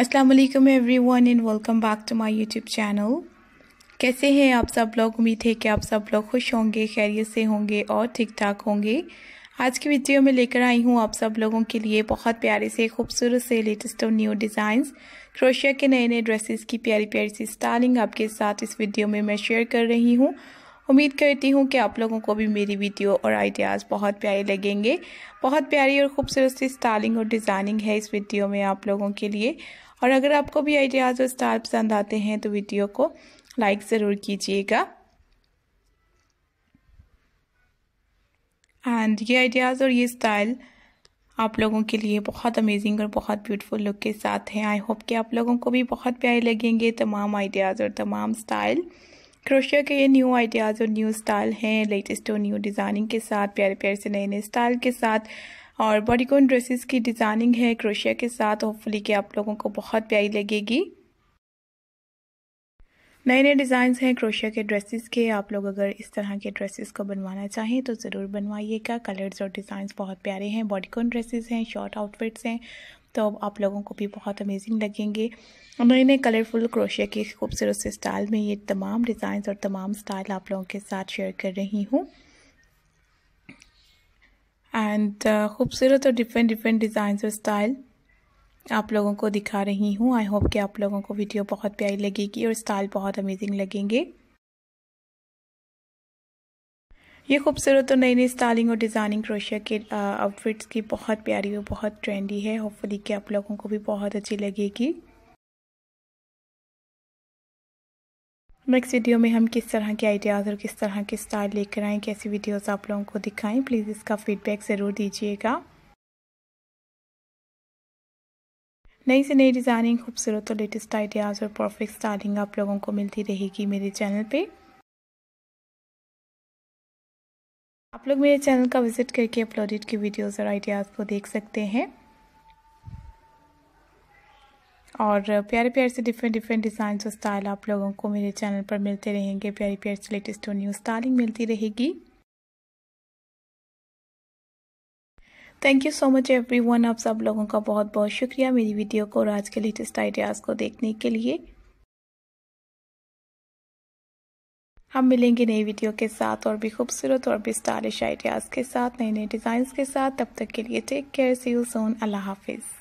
अस्सलाम वालेकुम everyone and welcome back to my YouTube channel कैसे हैं आप सब लोग उम्मीद है कि आप सब लोग खुश होंगे खैरियत से होंगे और ठीक ठाक होंगे आज की वीडियो में लेकर आई हूँ आप सब लोगों के लिए बहुत प्यारे से खूबसूरत से लेटेस्ट और न्यू डिज़ाइंस क्रोशिया के नए नए ड्रेसेस की प्यारी प्यारी सी स्टाइलिंग आपके साथ इस वीडियो में मैं शेयर कर रही हूँ उम्मीद करती हूँ कि आप लोगों को भी मेरी वीडियो और आइडियाज़ बहुत प्यारे लगेंगे बहुत प्यारी और खूबसूरत सी स्टाइलिंग और डिज़ाइनिंग है इस वीडियो में आप लोगों के लिए और अगर आपको भी आइडियाज़ और स्टाइल पसंद आते हैं तो वीडियो को लाइक ज़रूर कीजिएगा एंड ये आइडियाज़ और ये स्टाइल आप लोगों के लिए बहुत अमेजिंग और बहुत ब्यूटीफुल लुक के साथ हैं आई होप कि आप लोगों को भी बहुत प्यारे लगेंगे तमाम आइडियाज़ और तमाम स्टाइल क्रोशिया के ये न्यू आइडियाज़ और न्यू स्टाइल हैं लेटेस्ट और न्यू डिज़ाइनिंग के साथ प्यारे प्यारे से नए नए स्टाइल के साथ और बॉडीकॉन ड्रेसेस की डिज़ाइनिंग है क्रोशिया के साथ होपफुली कि आप लोगों को बहुत प्यारी लगेगी नए नए डिज़ाइंस हैं क्रोशिया के ड्रेसेस के आप लोग अगर इस तरह के ड्रेसेस को बनवाना चाहें तो ज़रूर बनवाइएगा कलर्स और डिज़ाइंस बहुत प्यारे हैं बॉडीकॉन ड्रेसेस हैं शॉर्ट आउटफिट्स हैं तो आप लोगों को भी बहुत अमेजिंग लगेंगे मैंने कलरफुल क्रोशिया के खूबसूरत से स्टाइल में ये तमाम डिज़ाइंस और तमाम स्टाइल आप लोगों के साथ शेयर कर रही हूँ एंड uh, खूबसूरत और डिफरेंट डिफरेंट डिज़ाइंस और स्टाइल आप लोगों को दिखा रही हूँ आई होप कि आप लोगों को वीडियो बहुत प्यारी लगेगी और स्टाइल बहुत अमेजिंग लगेंगे ये खूबसूरत तो और नई नई स्टाइलिंग और डिज़ाइनिंग क्रोशिया के आउटफिट्स की बहुत प्यारी और बहुत ट्रेंडी है होपफुली कि आप लोगों को भी बहुत अच्छी लगेगी नेक्स्ट वीडियो में हम किस तरह के आइडियाज़ और किस तरह के स्टाइल लेकर आएँ कैसी वीडियोस आप लोगों को दिखाएं प्लीज़ इसका फीडबैक ज़रूर दीजिएगा नई से नई डिज़ाइनिंग खूबसूरत और लेटेस्ट आइडियाज़ और परफेक्ट स्टाइलिंग आप लोगों को मिलती रहेगी मेरे चैनल पर आप लोग मेरे चैनल का विज़िट करके अपलोडेड की वीडियोस और आइडियाज़ को देख सकते हैं और प्यारे प्यारे से डिफरेंट डिफरेंट डिज़ाइन और स्टाइल आप लोगों को मेरे चैनल पर मिलते रहेंगे प्यारे प्यारे से लेटेस्ट और न्यू स्टाइलिंग मिलती रहेगी thank you so much everyone आप सब लोगों का बहुत बहुत शुक्रिया मेरी वीडियो को और आज के लेटेस्ट आइडियाज़ को देखने के लिए हम मिलेंगे नई वीडियो के साथ और भी खूबसूरत और भी स्टाइलिश आइडियाज़ के साथ नए नए डिज़ाइंस के साथ तब तक के लिए take care see you soon अल्लाह हाफिज़